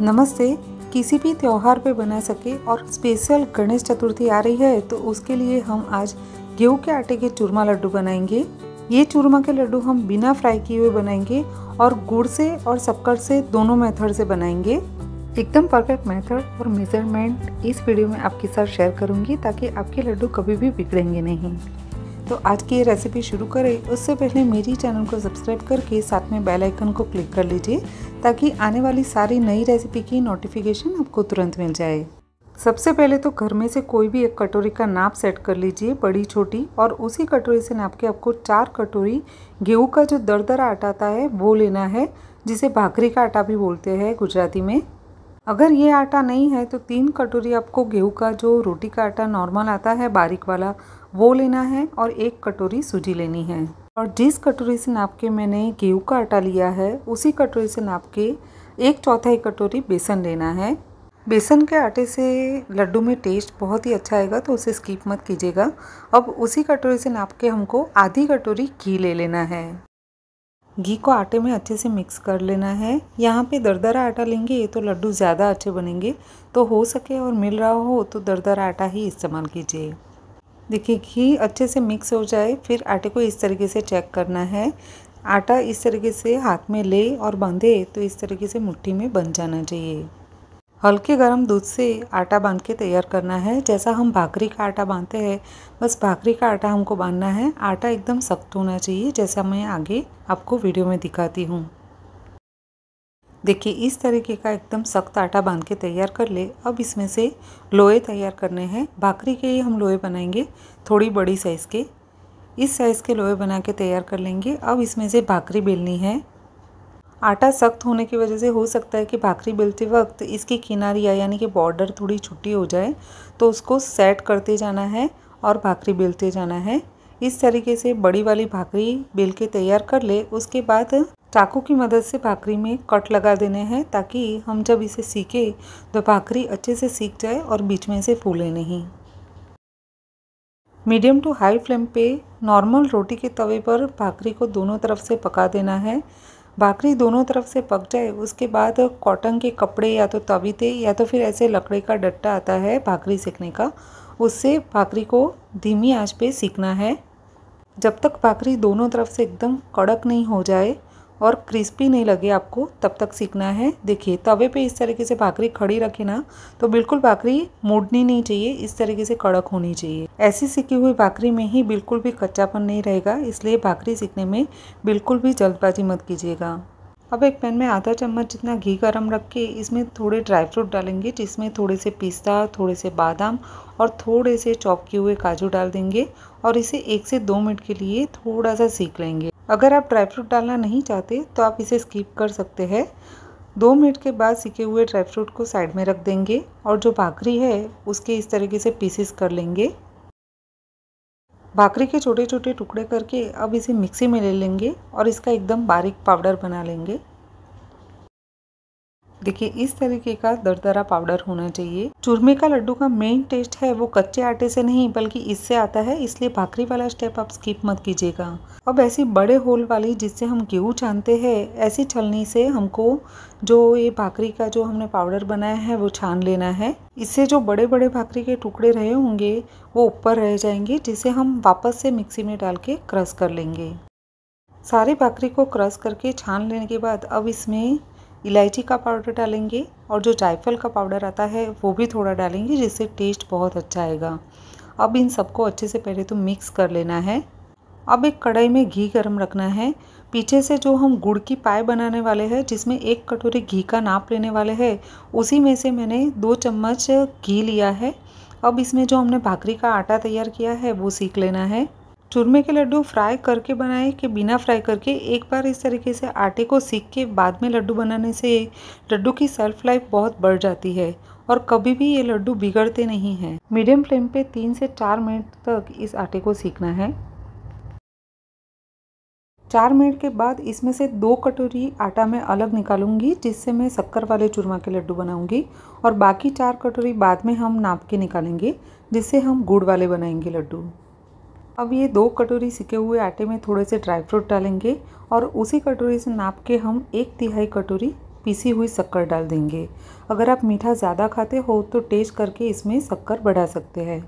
नमस्ते किसी भी त्यौहार पे बना सके और स्पेशल गणेश चतुर्थी आ रही है तो उसके लिए हम आज गेहूं के आटे के चूरमा लड्डू बनाएंगे ये चूरमा के लड्डू हम बिना फ्राई किए हुए बनाएंगे और गुड़ से और शक्कर से दोनों मेथड से बनाएंगे एकदम परफेक्ट मेथड और मेजरमेंट इस वीडियो में आपके साथ शेयर करूंगी ताकि आपके लड्डू कभी भी बिगड़ेंगे नहीं तो आज की ये रेसिपी शुरू करें उससे पहले मेरी चैनल को सब्सक्राइब करके साथ में बेल आइकन को क्लिक कर लीजिए ताकि आने वाली सारी नई रेसिपी की नोटिफिकेशन आपको तुरंत मिल जाए सबसे पहले तो घर में से कोई भी एक कटोरी का नाप सेट कर लीजिए बड़ी छोटी और उसी कटोरी से नाप के आपको चार कटोरी गेहूँ का जो दरदरा आटा आता है वो लेना है जिसे भाखरी का आटा भी बोलते हैं गुजराती में अगर ये आटा नहीं है तो तीन कटोरी आपको गेहूं का जो रोटी का आटा नॉर्मल आता है बारीक वाला वो लेना है और एक कटोरी सूजी लेनी है और जिस कटोरी से नाप के मैंने गेहूं का आटा लिया है उसी कटोरी से नाप के एक चौथाई कटोरी बेसन लेना है बेसन के आटे से लड्डू में टेस्ट बहुत ही अच्छा आएगा तो उसे स्किप मत कीजिएगा अब उसी कटोरी से नाप के हमको आधी कटोरी घी ले लेना है घी को आटे में अच्छे से मिक्स कर लेना है यहाँ पे दरदरा आटा लेंगे ये तो लड्डू ज़्यादा अच्छे बनेंगे तो हो सके और मिल रहा हो तो दरदरा आटा ही इस्तेमाल कीजिए देखिए घी अच्छे से मिक्स हो जाए फिर आटे को इस तरीके से चेक करना है आटा इस तरीके से हाथ में ले और बांधे तो इस तरीके से मुट्ठी में बन जाना चाहिए हल्के गर्म दूध से आटा बांध के तैयार करना है जैसा हम भाकरी का आटा बांधते हैं बस भाकरी का आटा हमको बांधना है आटा एकदम सख्त होना चाहिए जैसा मैं आगे आपको वीडियो में दिखाती हूँ देखिए इस तरीके का एकदम सख्त आटा बांध के तैयार कर ले अब इसमें से लोए तैयार करने हैं भाकरी के ही हम लोहे बनाएंगे थोड़ी बड़ी साइज़ के इस साइज़ के लोहे बना के तैयार कर लेंगे अब इसमें से भाकरी बेलनी है आटा सख्त होने की वजह से हो सकता है कि भाखरी बेलते वक्त इसकी किनारियाँ यानी कि बॉर्डर थोड़ी छुट्टी हो जाए तो उसको सेट करते जाना है और भाखरी बेलते जाना है इस तरीके से बड़ी वाली भाखरी बेल के तैयार कर ले उसके बाद चाकू की मदद से भाखरी में कट लगा देने हैं ताकि हम जब इसे सीखें तो भाखरी अच्छे से सीख जाए और बीच में से फूले नहीं मीडियम टू हाई फ्लेम पे नॉर्मल रोटी के तवे पर भाखरी को दोनों तरफ से पका देना है भाकरी दोनों तरफ से पक जाए उसके बाद कॉटन के कपड़े या तो तवीते या तो फिर ऐसे लकड़े का डट्टा आता है भाकरी सेकने का उससे भाकरी को धीमी आंच पे सीखना है जब तक भाकरी दोनों तरफ से एकदम कड़क नहीं हो जाए और क्रिस्पी नहीं लगे आपको तब तक सीखना है देखिए तवे पे इस तरीके से भाकरी खड़ी रखे ना तो बिल्कुल भाकरी मोड़नी नहीं चाहिए इस तरीके से कड़क होनी चाहिए ऐसी सीखी हुई भाकरी में ही बिल्कुल भी कच्चापन नहीं रहेगा इसलिए भाकरी सीखने में बिल्कुल भी जल्दबाजी मत कीजिएगा अब एक पैन में आधा चम्मच जितना घी गरम रख के इसमें थोड़े ड्राई फ्रूट डालेंगे जिसमें थोड़े से पिस्ता थोड़े से बादाम और थोड़े से चॉप किए हुए काजू डाल देंगे और इसे एक से दो मिनट के लिए थोड़ा सा सीख लेंगे अगर आप ड्राई फ्रूट डालना नहीं चाहते तो आप इसे स्किप कर सकते हैं दो मिनट के बाद सीखे हुए ड्राई फ्रूट को साइड में रख देंगे और जो भाखरी है उसके इस तरीके से पीसेस कर लेंगे भाखरी के छोटे छोटे टुकड़े करके अब इसे मिक्सी में ले लेंगे और इसका एकदम बारीक पाउडर बना लेंगे देखिए इस तरीके का दरदरा पाउडर होना चाहिए चूरमे का लड्डू का मेन टेस्ट है वो कच्चे आटे से नहीं बल्कि इससे आता है इसलिए भाकरी वाला स्टेप आप स्किप मत कीजिएगा अब ऐसी बड़े होल वाली जिससे हम गेहूँ छानते हैं ऐसी छलनी से हमको जो ये भाकरी का जो हमने पाउडर बनाया है वो छान लेना है इससे जो बड़े बड़े भाकरी के टुकड़े रहे होंगे वो ऊपर रह जाएंगे जिसे हम वापस से मिक्सी में डाल के क्रश कर लेंगे सारे भाकरी को क्रश करके छान लेने के बाद अब इसमें इलायची का पाउडर डालेंगे और जो जायफल का पाउडर आता है वो भी थोड़ा डालेंगे जिससे टेस्ट बहुत अच्छा आएगा अब इन सबको अच्छे से पहले तो मिक्स कर लेना है अब एक कढ़ाई में घी गर्म रखना है पीछे से जो हम गुड़ की पाए बनाने वाले हैं जिसमें एक कटोरी घी का नाप लेने वाले हैं उसी में से मैंने दो चम्मच घी लिया है अब इसमें जो हमने भाकरी का आटा तैयार किया है वो सीख लेना है चूरमे के लड्डू फ्राई करके बनाए कि बिना फ्राई करके एक बार इस तरीके से आटे को सीख के बाद में लड्डू बनाने से लड्डू की सेल्फ लाइफ बहुत बढ़ जाती है और कभी भी ये लड्डू बिगड़ते नहीं हैं मीडियम फ्लेम पे तीन से चार मिनट तक इस आटे को सीखना है चार मिनट के बाद इसमें से दो कटोरी आटा मैं अलग निकालूंगी जिससे मैं शक्कर वाले चूरमा के लड्डू बनाऊंगी और बाकी चार कटोरी बाद में हम नाप के निकालेंगे जिससे हम गुड़ वाले बनाएंगे लड्डू अब ये दो कटोरी सिके हुए आटे में थोड़े से ड्राई फ्रूट डालेंगे और उसी कटोरी से नाप के हम एक तिहाई कटोरी पीसी हुई शक्कर डाल देंगे अगर आप मीठा ज़्यादा खाते हो तो टेस्ट करके इसमें शक्कर बढ़ा सकते हैं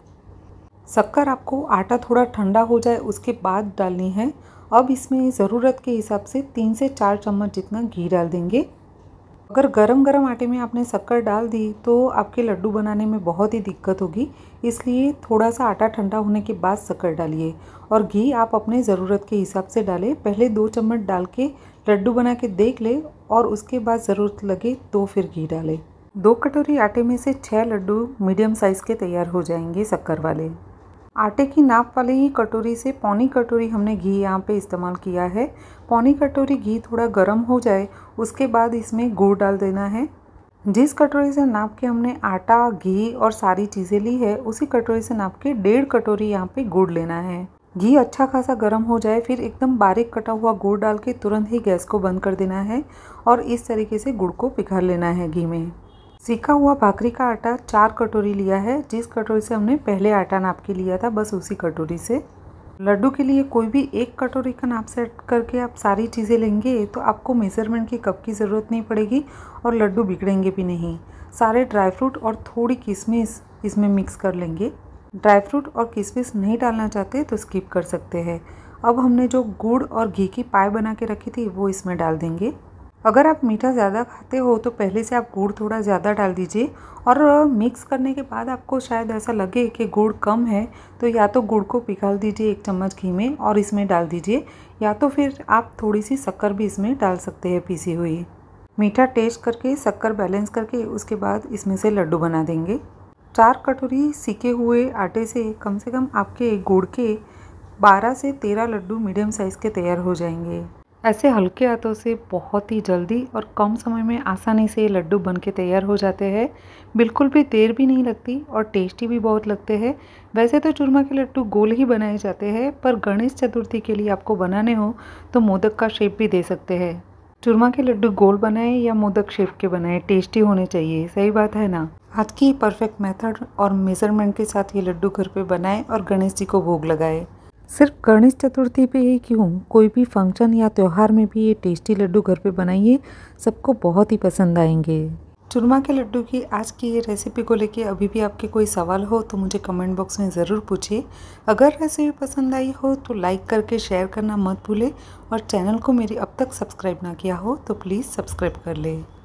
शक्कर आपको आटा थोड़ा ठंडा हो जाए उसके बाद डालनी है अब इसमें ज़रूरत के हिसाब से तीन से चार चम्मच जितना घी डाल देंगे अगर गरम गरम आटे में आपने शक्कर डाल दी तो आपके लड्डू बनाने में बहुत ही दिक्कत होगी इसलिए थोड़ा सा आटा ठंडा होने के बाद शक्कर डालिए और घी आप अपने ज़रूरत के हिसाब से डालें पहले दो चम्मच डाल के लड्डू बना के देख लें और उसके बाद ज़रूरत लगे तो फिर घी डालें दो कटोरी आटे में से छः लड्डू मीडियम साइज़ के तैयार हो जाएंगे शक्कर वाले आटे की नाप वाली ही कटोरी से पौनी कटोरी हमने घी यहाँ पे इस्तेमाल किया है पौनी कटोरी घी थोड़ा गर्म हो जाए उसके बाद इसमें गुड़ डाल देना है जिस कटोरी से नाप के हमने आटा घी और सारी चीज़ें ली है उसी कटोरी से नाप के डेढ़ कटोरी यहाँ पे गुड़ लेना है घी अच्छा खासा गर्म हो जाए फिर एकदम बारीक कटा हुआ गुड़ डाल के तुरंत ही गैस को बंद कर देना है और इस तरीके से गुड़ को पिघल लेना है घी में सीखा हुआ भाकरी का आटा चार कटोरी लिया है जिस कटोरी से हमने पहले आटा नाप के लिया था बस उसी कटोरी से लड्डू के लिए कोई भी एक कटोरी का नाप सेट करके आप सारी चीज़ें लेंगे तो आपको मेज़रमेंट के कप की ज़रूरत नहीं पड़ेगी और लड्डू बिगड़ेंगे भी नहीं सारे ड्राई फ्रूट और थोड़ी किशमिश इसमें मिक्स कर लेंगे ड्राई फ्रूट और किशमिश नहीं डालना चाहते तो स्किप कर सकते हैं अब हमने जो गुड़ और घी की पाए बना के रखी थी वो इसमें डाल देंगे अगर आप मीठा ज़्यादा खाते हो तो पहले से आप गुड़ थोड़ा ज़्यादा डाल दीजिए और मिक्स करने के बाद आपको शायद ऐसा लगे कि गुड़ कम है तो या तो गुड़ को पिघाल दीजिए एक चम्मच घी में और इसमें डाल दीजिए या तो फिर आप थोड़ी सी शक्कर भी इसमें डाल सकते हैं पीसी हुई मीठा टेस्ट करके शक्कर बैलेंस करके उसके बाद इसमें से लड्डू बना देंगे चार कटोरी सीके हुए आटे से कम से कम आपके गुड़ के बारह से तेरह लड्डू मीडियम साइज़ के तैयार हो जाएंगे ऐसे हल्के हाथों से बहुत ही जल्दी और कम समय में आसानी से ये लड्डू बन के तैयार हो जाते हैं बिल्कुल भी देर भी नहीं लगती और टेस्टी भी बहुत लगते हैं वैसे तो चूरमा के लड्डू गोल ही बनाए जाते हैं पर गणेश चतुर्थी के लिए आपको बनाने हो तो मोदक का शेप भी दे सकते हैं चूरमा के लड्डू गोल बनाए या मोदक शेप के बनाए टेस्टी होने चाहिए सही बात है ना हाथ की परफेक्ट मेथड और मेजरमेंट के साथ ये लड्डू घर पे बनाए और गणेश जी को भोग लगाएं सिर्फ गणेश चतुर्थी पे ही क्यों कोई भी फंक्शन या त्यौहार में भी ये टेस्टी लड्डू घर पे बनाइए सबको बहुत ही पसंद आएंगे चूरमा के लड्डू की आज की ये रेसिपी को लेके अभी भी आपके कोई सवाल हो तो मुझे कमेंट बॉक्स में ज़रूर पूछिए अगर रेसिपी पसंद आई हो तो लाइक करके शेयर करना मत भूलें और चैनल को मेरी अब तक सब्सक्राइब ना किया हो तो प्लीज़ सब्सक्राइब कर लें